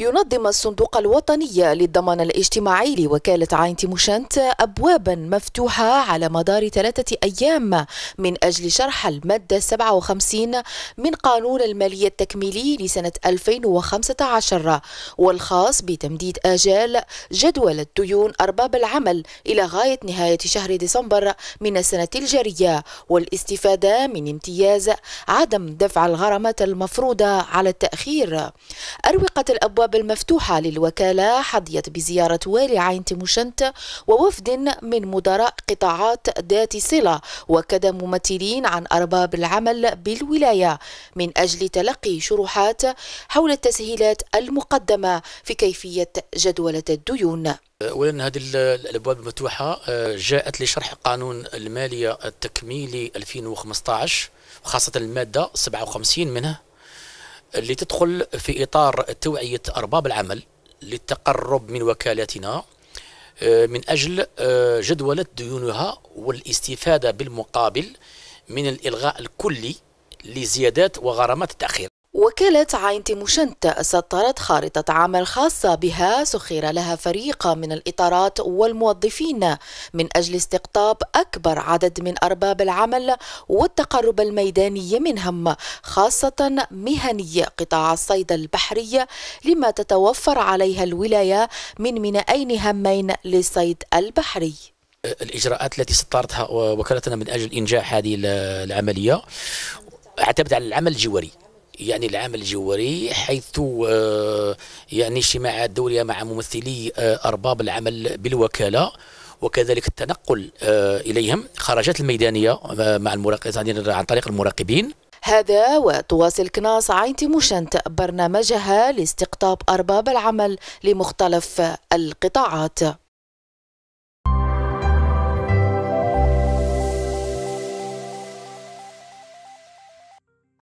ينظم الصندوق الوطني للضمان الاجتماعي لوكالة عين تيموشنت أبوابا مفتوحة على مدار ثلاثة أيام من أجل شرح المادة 57 من قانون المالية التكميلي لسنة 2015 والخاص بتمديد آجال جدول الديون أرباب العمل إلى غاية نهاية شهر ديسمبر من السنة الجارية والاستفادة من امتياز عدم دفع الغرامات المفروضة على التأخير أروقة الأبواب الأبواب المفتوحة للوكالة حظيت بزيارة والي عين تيموشنت ووفد من مدراء قطاعات ذات صلة وكذا ممثلين عن أرباب العمل بالولاية من أجل تلقي شروحات حول التسهيلات المقدمة في كيفية جدولة الديون اولا هذه الابواب المفتوحه آه، جاءت لشرح قانون الماليه التكميلي 2015 وخاصه الماده 57 منه اللي تدخل في إطار توعية أرباب العمل للتقرب من وكالتنا آه، من أجل آه، جدولة ديونها والاستفادة بالمقابل من الإلغاء الكلي لزيادات وغرامات التأخير وكالة عين تيموشنت سطرت خارطة عمل خاصة بها سخر لها فريق من الإطارات والموظفين من أجل استقطاب أكبر عدد من أرباب العمل والتقرب الميداني منهم خاصة مهني قطاع الصيد البحري لما تتوفر عليها الولاية من مينائين هامين للصيد البحري الإجراءات التي سطرتها وكالتنا من أجل إنجاح هذه العملية اعتمد على العمل الجواري يعني العمل الجواري حيث آه، يعني اجتماعات دوريه مع ممثلي آه، ارباب العمل بالوكاله وكذلك التنقل آه، اليهم خرجات الميدانيه مع المراقبين يعني عن طريق المراقبين هذا وتواصل كناس عين تيموشنت برنامجها لاستقطاب أرباب العمل لمختلف القطاعات